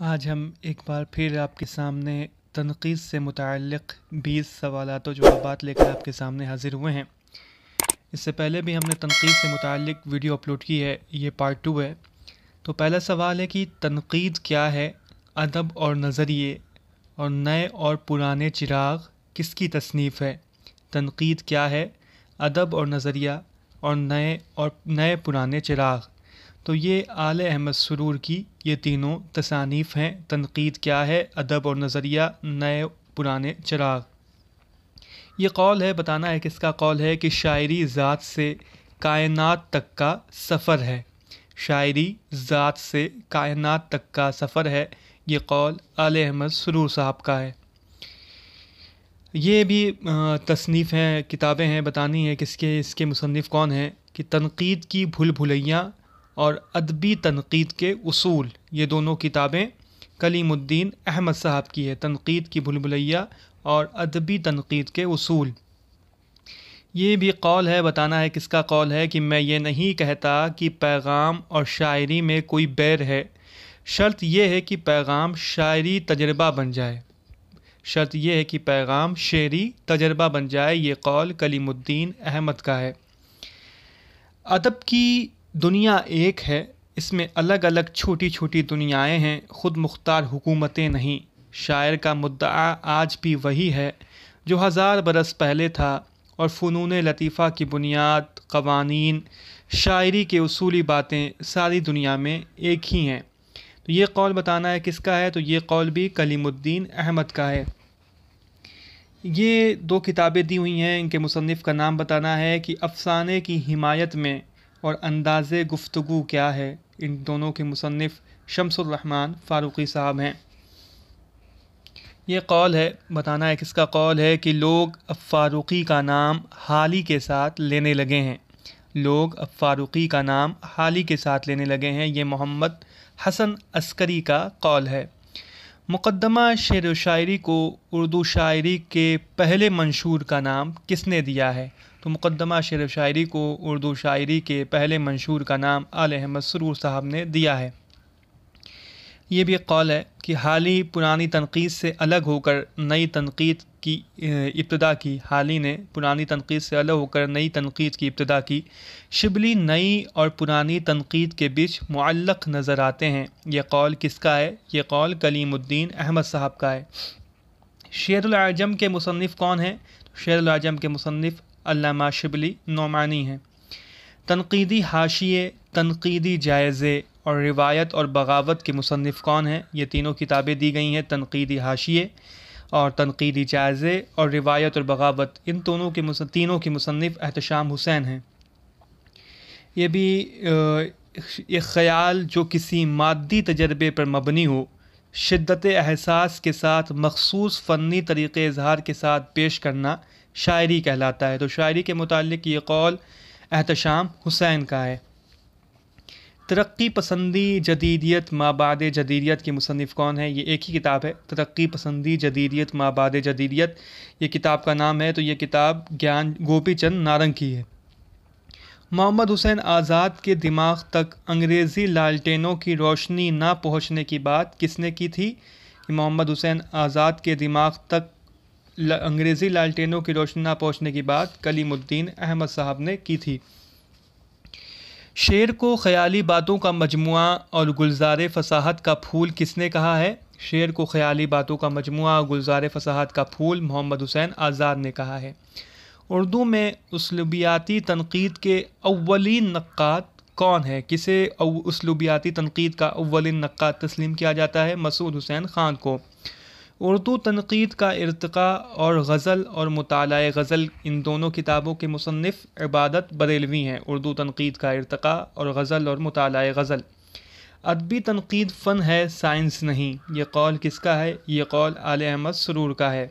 आज हम एक बार फिर आपके सामने तनकीद से मुतक़ बीस सवाल तो जवाब लेकर आपके सामने हाज़िर हुए हैं इससे पहले भी हमने तनकीद से मुतक़ वीडियो अपलोड की है ये पार्ट टू है तो पहला सवाल है कि तनकीद क्या है अदब और नज़रिए और नए और पुराने चिराग किसकी तसनीफ़ है तनकीद क्या है अदब और नज़रिया और नए और नए पुराने चिराग तो ये आल अहमद सुरूर की ये तीनों तसानीफ़ हैं तनकीद क्या है अदब और नज़रिया नए पुराने चराग ये कौल है बताना है कि इसका कौल है कि शायरी ज़ात से कायनात तक का सफ़र है शायरी ज़ात से कायनात तक का सफ़र है ये कौल आल अहमद सुरूर साहब का है ये भी तसनीफ़ हैं किताबें हैं बतानी है किसके इसके मुसनफ़ कौन हैं कि तनकीद की भूल भुलैयाँ और अदबी तनकीद के असूल ये दोनों किताबें कलीमुद्दीन अहमद साहब की है तनकीद की भुलभुलैया और अदबी तनकीद के असूल ये भी कौल है बताना है किसका कौल है कि मैं ये नहीं कहता कि पैगाम और शायरी में कोई बैर है शर्त यह है कि पैगाम शायरी तजर्बा बन जाए शर्त यह है कि पैगाम शेरी तजर्बा बन जाए ये कौल कलीमुद्दीन अहमद का है अदब की दुनिया एक है इसमें अलग अलग छोटी छोटी दुनियाएं हैं ख़ुद मुख्तार हुकूमतें नहीं शायर का मुद्दा आज भी वही है जो हज़ार बरस पहले था और फ़नून लतीफ़ा की बुनियाद कवानीन शायरी के असूली बातें सारी दुनिया में एक ही हैं तो ये कौल बताना है किसका है तो ये कौल भी कलीमुद्दीन अहमद का है ये दो किताबें दी हुई हैं इनके मुसनफ़ का नाम बताना है कि अफसाने की हिमायत में और अंदाज़ गुफ्तु क्या है इन दोनों के मुसनफ़ शमसरहमान फ़ारूक़ी साहब हैं ये कौल है बताना है किसका कौल है कि लोग अब फ़ारूक़ी का नाम हाल ही के साथ लेने लगे हैं लोग अब फ़ारूक़ी का नाम हाली के साथ लेने लगे हैं ये मोहम्मद हसन अस्करी का कौल है मुक़दमा शेर व शायरी को उर्दू शायरी के पहले मंशूर का नाम किसने दिया है तो मुक़दमा शेर व शायरी को उर्दू शायरी के पहले मंशूर का नाम आल अहमद सरूर साहब ने दिया है ये भी एक कौल है कि हाल ही पुरानी तनकीद से अलग होकर नई तनकीद की इब्तदा की हाल ही ने पुरानी तनकीद से अलग होकर नई तनकीद की इब्तदा की शिबली नई और पुरानी तनकीद के बीच मुअल्लक नज़र आते हैं ये कौल किसका है ये कौल कलीमुद्दीन अहमद साहब का है शेरजम के मुसनफ़ कौन है शेरजम के मुसनफ़ अल्लामा शिबली नौमानी हैं तनकीदी हाशिए तनकीदी जायज़े और रिवायत और बगावत के मुसनफ़ कौन हैं ये तीनों किताबें दी गई हैं तनकीदी हाशिए और तनकीदी जायज़े और रिवायत और बगावत इन दोनों के तीनों के मुसनफ़ अहतशाम हुसैन हैं ये भी एक ख़याल जो किसी मादी तजर्बे पर मबनी हो शिद्दत एहसास के साथ मखसूस फ़नी तरीक़े इजहार के साथ पेश करना शायरी कहलाता है तो शायरी के मुतल ये कौल एहतशाम हुसैन का है तरक्की पसंदी जदीदियत माबाद जदीदियत के मुसनफ़ कौन है ये एक ही किताब है तरक्की पसंदी जदीदियत माबाद जदीदियत ये किताब का नाम है तो ये किताब ज्ञान गोपी चंद नारंग की है मोहम्मद हुसैन आज़ाद के दिमाग तक अंग्रेज़ी लालटेनों की रोशनी ना पहुँचने की बात किसने की थी कि मोहम्मद हुसैन आज़ाद के दिमाग तक अंग्रेज़ी लालटेनों की रोशनी ना पहुँचने की बात कलीमुद्दीन अहमद साहब ने की थी शेर को ख्याली बातों का मजमू और गुलजार फसाहत का फूल किसने कहा है शेर को ख्याली बातों का मजमू और गुलजार फसाहत का फूल मोहम्मद हुसैन आज़ाद ने कहा है उर्दू में उसलूबियाती तनकीद के अवलिन नक़ात कौन है किसे उसलूबियाती तनकीद का अवलिन नक़ात तस्लीम किया जाता है मसूद हुसैन ख़ान को उर्दू तनकीद का इरतका और गज़ल और मताल गज़ल इन दोनों किताबों के मुसनफ़ इबादत बरेलवी हैं उर्दू तनकीद का इरतका और गज़ल और मताल गज़ल अदबी तनकीद फ़न है साइंस नहीं ये कौल किसका है ये कौल आल अहमद सरूर का है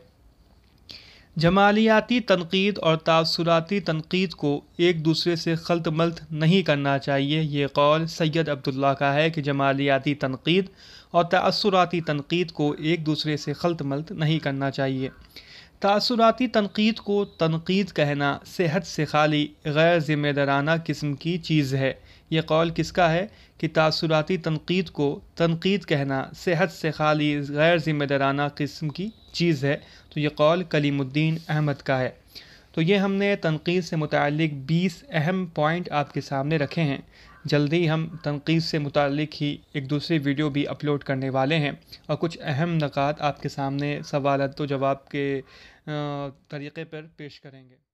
जमालियाती तनकीद और तासुराती तनकीद को एक दूसरे से खलत मलत नहीं करना चाहिए यह कौल सैयद अब्दुल्ला का है कि जमालियाती तनकीद और तासराती तनकीद को एक दूसरे से खलत मलत नहीं करना चाहिए तासराती तनकीद को तनकीद कहना सेहत से खाली गैर ज़िम्मेदाराना किस्म की चीज़ है ये कौल किसका है कि तासराती तनकीद को तनकीद कहना सेहत से खाली गैर ज़िम्मेदाराना किस्म की चीज़ है तो ये कौल कलीमुद्दीन अहमद का है तो ये हमने तनकीद से मुतक बीस अहम पॉइंट आपके सामने रखे हैं जल्द ही हम तनकीद से मुतक ही एक दूसरी वीडियो भी अपलोड करने वाले हैं और कुछ अहम नक़ात आपके सामने सवालत तो जवाब के तरीक़े पर पेश करेंगे